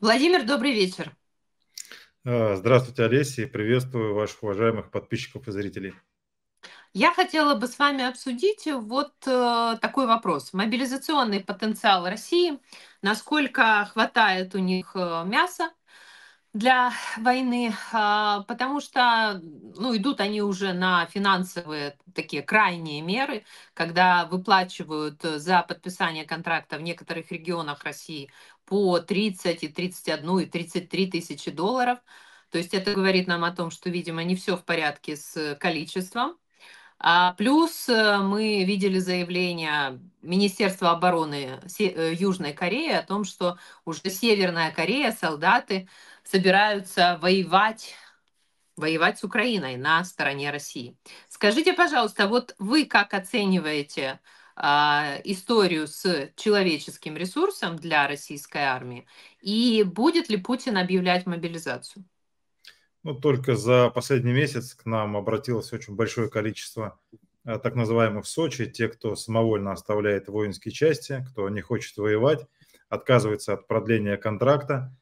Владимир, добрый вечер. А, здравствуйте, Олеся, и приветствую ваших уважаемых подписчиков и зрителей. Я хотела бы с вами обсудить э, вот э, такой вопрос. Мобилизационный потенциал России, насколько хватает у них э, мяса, для войны, а, потому что ну, идут они уже на финансовые такие крайние меры, когда выплачивают э, за подписание контракта в некоторых регионах России по 30 и 31 и 33 тысячи долларов. То есть это говорит нам о том, что, видимо, не все в порядке с количеством. А плюс э, мы видели заявление Министерства обороны э, Южной Кореи о том, что уже Северная Корея, солдаты собираются воевать воевать с Украиной на стороне России. Скажите, пожалуйста, вот вы как оцениваете э, историю с человеческим ресурсом для российской армии и будет ли Путин объявлять мобилизацию? Ну, только за последний месяц к нам обратилось очень большое количество э, так называемых в Сочи, те, кто самовольно оставляет воинские части, кто не хочет воевать, отказывается от продления контракта,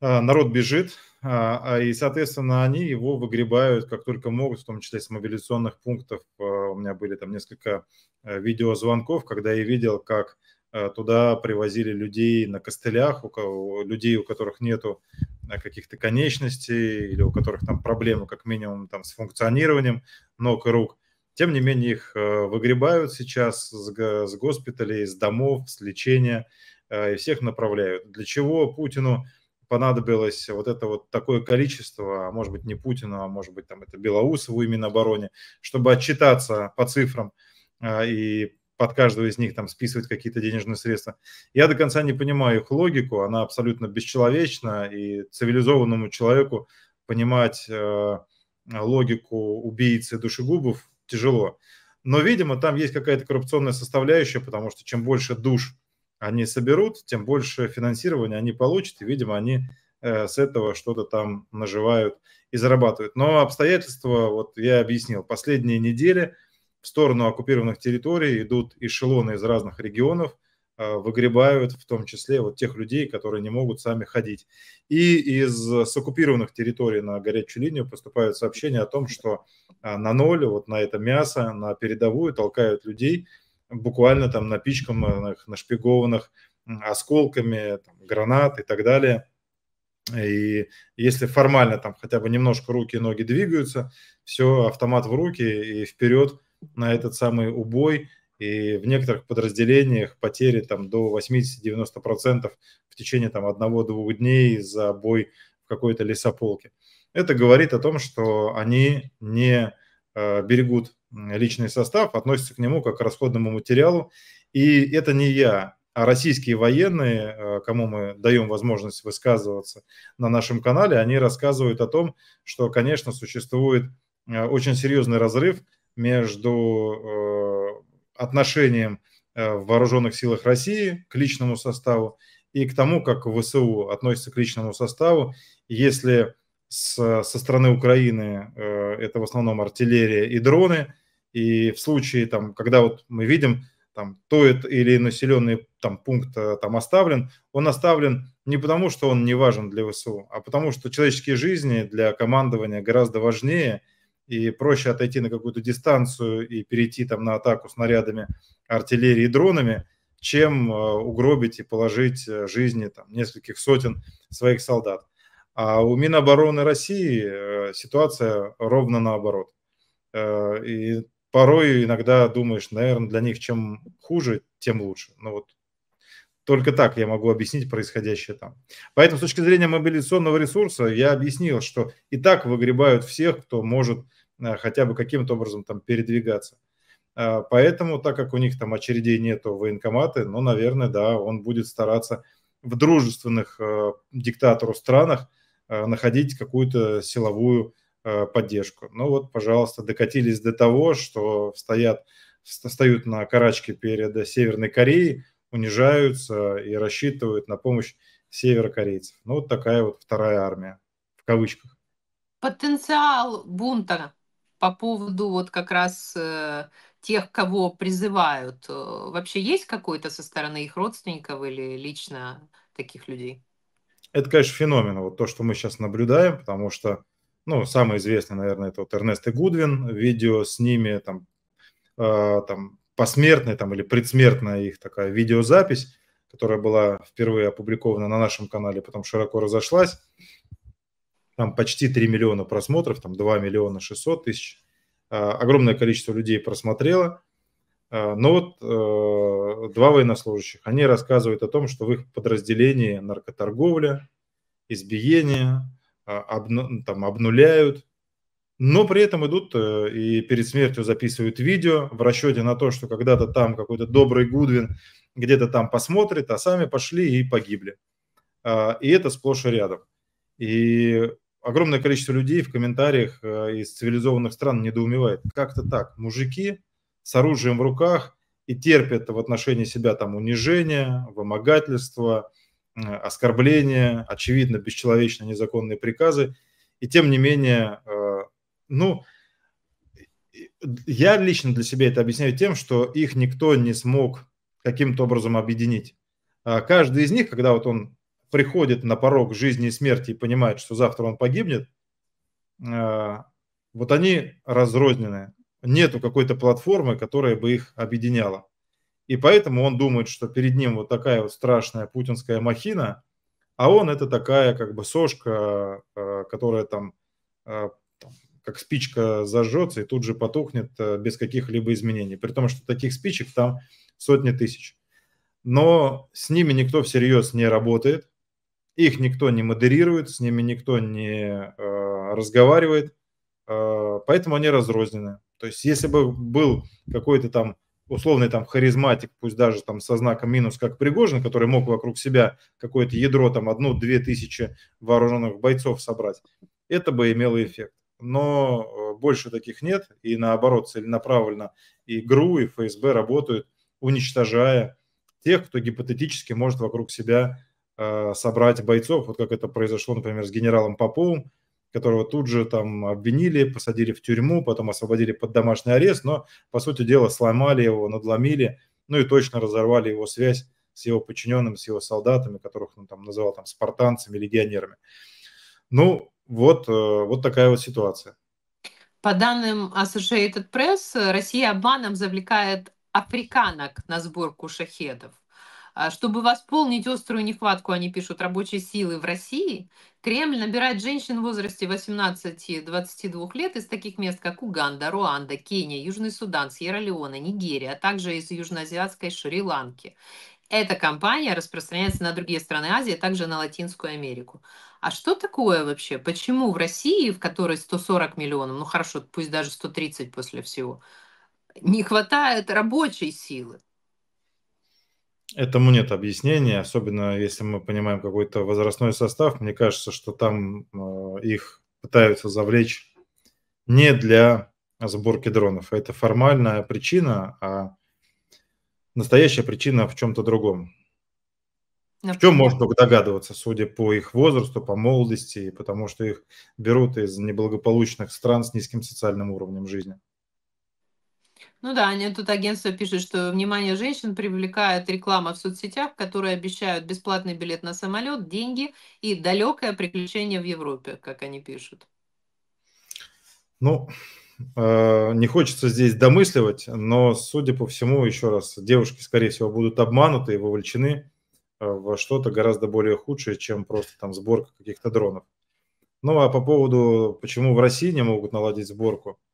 а, народ бежит, а, а, и, соответственно, они его выгребают как только могут, в том числе с мобилизационных пунктов. У меня были там несколько э, видеозвонков, когда я видел, как э, туда привозили людей на костылях, у кого, людей, у которых нету э, каких-то конечностей или у которых там проблемы как минимум там с функционированием ног и рук. Тем не менее, их выгребают сейчас с госпиталей, с домов, с лечения и всех направляют. Для чего Путину понадобилось вот это вот такое количество, а может быть, не Путину, а может быть, там это Белоусову и обороне, чтобы отчитаться по цифрам а, и под каждого из них там списывать какие-то денежные средства. Я до конца не понимаю их логику, она абсолютно бесчеловечна, и цивилизованному человеку понимать э, логику убийцы душегубов тяжело. Но, видимо, там есть какая-то коррупционная составляющая, потому что чем больше душ они соберут, тем больше финансирования они получат, и, видимо, они э, с этого что-то там наживают и зарабатывают. Но обстоятельства, вот я объяснил, последние недели в сторону оккупированных территорий идут эшелоны из разных регионов, э, выгребают в том числе вот тех людей, которые не могут сами ходить. И из с оккупированных территорий на горячую линию поступают сообщения о том, что э, на ноль, вот на это мясо, на передовую толкают людей – буквально там напичканных, нашпигованных осколками, там, гранат и так далее. И если формально там хотя бы немножко руки и ноги двигаются, все, автомат в руки и вперед на этот самый убой. И в некоторых подразделениях потери там до 80-90% в течение там одного-двух дней за бой в какой-то лесополке. Это говорит о том, что они не э, берегут личный состав относится к нему как к расходному материалу. И это не я, а российские военные, э, кому мы даем возможность высказываться на нашем канале, они рассказывают о том, что, конечно, существует э, очень серьезный разрыв между э, отношением в вооруженных силах России к личному составу и к тому, как ВСУ относится к личному составу. Если с, со стороны Украины э, это в основном артиллерия и дроны. И в случае, там, когда вот мы видим, там, то или населенный там, пункт э, там, оставлен, он оставлен не потому, что он не важен для ВСУ, а потому, что человеческие жизни для командования гораздо важнее, и проще отойти на какую-то дистанцию и перейти там на атаку снарядами артиллерии и дронами, чем э, угробить и положить э, жизни там, нескольких сотен своих солдат. А у Минобороны России э, ситуация ровно наоборот. Э, и порой иногда думаешь, наверное, для них чем хуже, тем лучше. Но ну вот только так я могу объяснить происходящее там. Поэтому с точки зрения мобилизационного ресурса я объяснил, что и так выгребают всех, кто может э, хотя бы каким-то образом там передвигаться. Поэтому, так как у них там очередей нету в военкоматы, ну, наверное, да, он будет стараться в дружественных диктатору странах Э, находить какую-то силовую э, поддержку. Ну вот, пожалуйста, докатились до того, что стоят, встают на карачке перед Северной Кореей, унижаются и рассчитывают на помощь северокорейцев. Ну вот такая вот вторая армия, в кавычках. Потенциал бунта по поводу вот как раз э, тех, кого призывают, вообще есть какой-то со стороны их родственников или лично таких людей? это, конечно, феномен, вот то, что мы сейчас наблюдаем, потому что, ну, самый известный, наверное, это вот Эрнест и Гудвин, видео с ними, там, э, там посмертная там, или предсмертная их такая видеозапись, которая была впервые опубликована на нашем канале, потом широко разошлась, там почти 3 миллиона просмотров, там 2 миллиона 600 тысяч, э, огромное количество людей просмотрело, а, но вот э, два военнослужащих, они рассказывают о том, что в их подразделении наркоторговля, избиение, а, обну, ну, там, обнуляют, но при этом идут э, и перед смертью записывают видео в расчете на то, что когда-то там какой-то добрый Гудвин где-то там посмотрит, а сами пошли и погибли. А, и это сплошь и рядом. И огромное количество людей в комментариях э, из цивилизованных стран недоумевает, как-то так, мужики с оружием в руках и терпят в отношении себя там унижение, вымогательство, э, оскорбления, очевидно, бесчеловечные незаконные приказы. И тем не менее, э, ну, я лично для себя это объясняю тем, что их никто не смог каким-то образом объединить. А каждый из них, когда вот он приходит на порог жизни и смерти и понимает, что завтра он погибнет, э, вот они разрознены нету какой-то платформы, которая бы их объединяла. И поэтому он думает, что перед ним вот такая вот страшная путинская махина, а он это такая как бы сошка, э, которая э, там как спичка зажжется и тут же потухнет э, без каких-либо изменений. При том, что таких спичек там сотни тысяч. Но с ними никто всерьез не работает, их никто не модерирует, с ними никто не разговаривает. А, поэтому они разрознены. То есть если бы был какой-то там условный там харизматик, пусть даже там со знаком минус, как Пригожин, который мог вокруг себя какое-то ядро, там одну-две тысячи вооруженных бойцов собрать, это бы имело эффект. Но э, больше таких нет, и наоборот, целенаправленно и ГРУ, и ФСБ работают, уничтожая тех, кто гипотетически может вокруг себя э, собрать бойцов, вот как это произошло, например, с генералом Поповым, которого тут же там обвинили, посадили в тюрьму, потом освободили под домашний арест, но, по сути дела, сломали его, надломили, ну и точно разорвали его связь с его подчиненным, с его солдатами, которых он там называл там спартанцами, легионерами. Ну, вот, э, вот такая вот ситуация. По данным Associated Press, Россия обманом завлекает африканок на сборку шахедов. А чтобы восполнить острую нехватку, они пишут, рабочей силы в России, Кремль набирает женщин в возрасте 18-22 лет из таких мест, как Уганда, Руанда, Кения, Южный Судан, Сьерра-Леона, Нигерия, а также из южноазиатской Шри-Ланки. Эта компания распространяется на другие страны Азии, а также на Латинскую Америку. А что такое вообще? Почему в России, в которой 140 миллионов, ну хорошо, пусть даже 130 после всего, не хватает рабочей силы? Этому нет объяснения, особенно если мы понимаем какой-то возрастной состав. Мне кажется, что там э, их пытаются завлечь не для сборки дронов. Это формальная причина, а настоящая причина в чем-то другом. В чем можно догадываться, судя по их возрасту, по молодости, потому что их берут из неблагополучных стран с низким социальным уровнем жизни. Ну да, они тут агентство пишет, что внимание женщин привлекает реклама в соцсетях, которые обещают бесплатный билет на самолет, деньги и далекое приключение в Европе, как они пишут. Ну, э, не хочется здесь домысливать, но, судя по всему, еще раз, девушки, скорее всего, будут обмануты и вовлечены э, во что-то гораздо более худшее, чем просто там сборка каких-то дронов. Ну, а по поводу, почему в России не могут наладить сборку –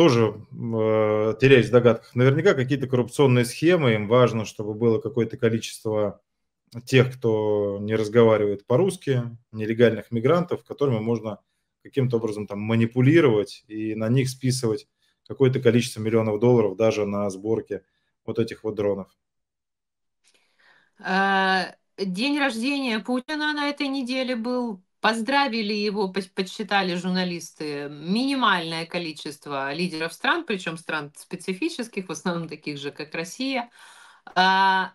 тоже э, теряюсь в догадках. Наверняка какие-то коррупционные схемы, им важно, чтобы было какое-то количество тех, кто не разговаривает по-русски, нелегальных мигрантов, которыми можно каким-то образом там манипулировать и на них списывать какое-то количество миллионов долларов даже на сборке вот этих вот дронов. А, день рождения Путина на этой неделе был. Поздравили его, подсчитали журналисты, минимальное количество лидеров стран, причем стран специфических, в основном таких же, как Россия, а,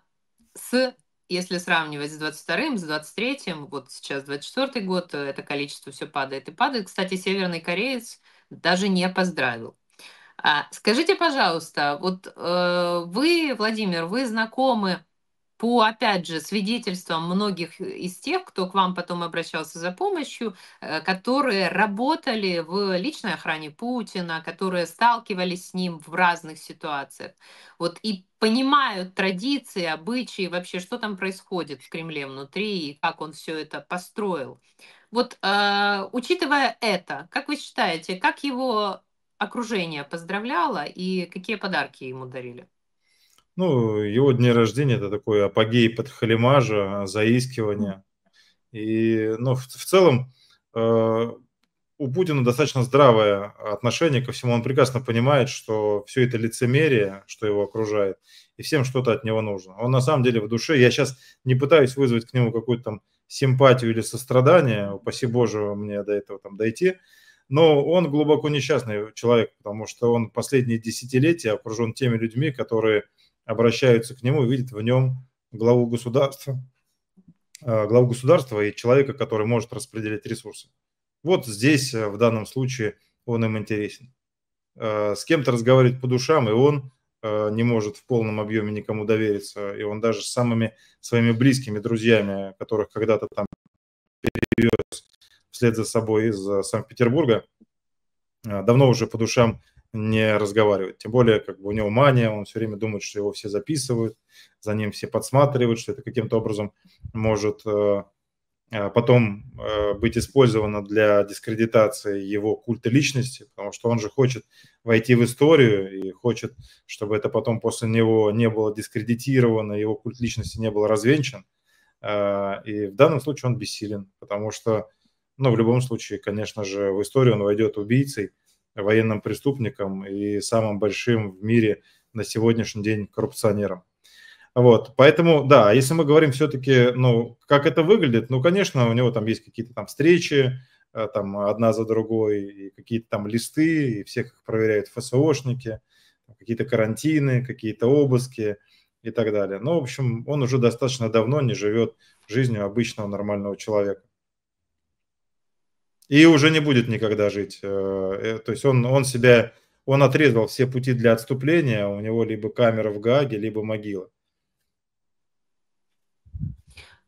с если сравнивать с 22-м, с 23-м, вот сейчас 24-й год, э, это количество все падает и падает. Кстати, северный кореец даже не поздравил. А, скажите, пожалуйста, вот э, вы, Владимир, вы знакомы по, опять же, свидетельствам многих из тех, кто к вам потом обращался за помощью, э, которые работали в личной охране Путина, которые сталкивались с ним в разных ситуациях. Вот и понимают традиции, обычаи, вообще, что там происходит в Кремле внутри и как он все это построил. Вот э, учитывая это, как вы считаете, как его окружение поздравляло и какие подарки ему дарили? Ну, его дни рождения – это такой апогей подхалимажа, заискивания. И, ну, в, в целом э, у Путина достаточно здравое отношение ко всему. Он прекрасно понимает, что все это лицемерие, что его окружает, и всем что-то от него нужно. Он на самом деле в душе, я сейчас не пытаюсь вызвать к нему какую-то там симпатию или сострадание, упаси Боже мне до этого там дойти, но он глубоко несчастный человек, потому что он последние десятилетия окружен теми людьми, которые – обращаются к нему и видят в нем главу государства, э, главу государства и человека, который может распределять ресурсы. Вот здесь э, в данном случае он им интересен. Э, с кем-то разговаривать по душам, и он не может в полном объеме никому довериться, и он даже с самыми своими близкими друзьями, которых когда-то там перевез вслед за собой из Санкт-Петербурга, давно уже по душам не разговаривать. Тем более, как бы у него мания, он все время думает, что его все записывают, за ним все подсматривают, что это каким-то образом может э, а, потом э, быть использовано для дискредитации его культа личности, потому что он же хочет войти в историю и хочет, чтобы это потом после него не было дискредитировано, его культ личности не был развенчан. А, и в данном случае он бессилен, потому что, ну, в любом случае, конечно же, в историю он войдет убийцей – военным преступником и самым большим в мире на сегодняшний день коррупционером. Вот, поэтому, да, а если мы говорим все-таки, ну, как это выглядит, ну, конечно, у него там есть какие-то там встречи, э, там, одна за другой, и какие-то там листы, и всех их проверяют ФСОшники, какие-то карантины, какие-то обыски и так далее. Ну, в общем, он уже достаточно давно не живет жизнью обычного нормального человека и уже не будет никогда жить. Э, э, то есть он, он себя, он отрезал все пути для отступления, у него либо камера в Гааге, либо могила.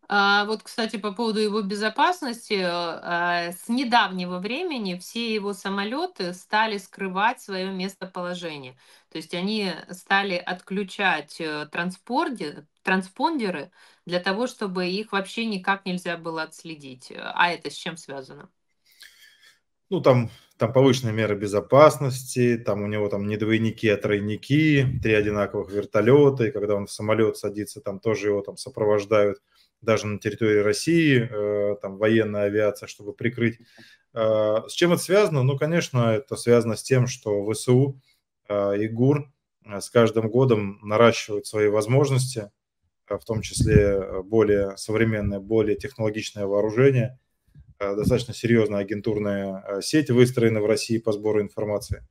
А вот, кстати, по поводу его безопасности, э, а, с недавнего времени все его самолеты стали скрывать свое местоположение. То есть они стали отключать транспондеры для того, чтобы их вообще никак нельзя было отследить. А это с чем связано? ну, там, там повышенные меры безопасности, там у него там не двойники, а тройники, три одинаковых вертолета, и когда он в самолет садится, там тоже его там сопровождают даже на территории России, э, там военная авиация, чтобы прикрыть. Э, с чем это связано? Ну, конечно, это связано с тем, что ВСУ э, и ГУР э, с каждым годом наращивают свои возможности, э, в том числе э, более современное, более технологичное вооружение – Э, достаточно серьезная агентурная э, сеть выстроена в России по сбору информации.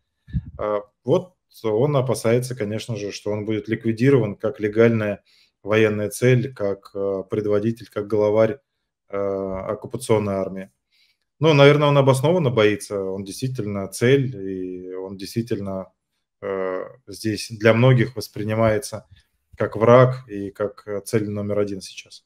А, вот он опасается, конечно же, что он будет ликвидирован как легальная военная цель, как э, предводитель, как главарь оккупационной армии. Ну, наверное, он обоснованно боится, он действительно цель, и он действительно здесь для многих воспринимается как враг и как цель номер один сейчас.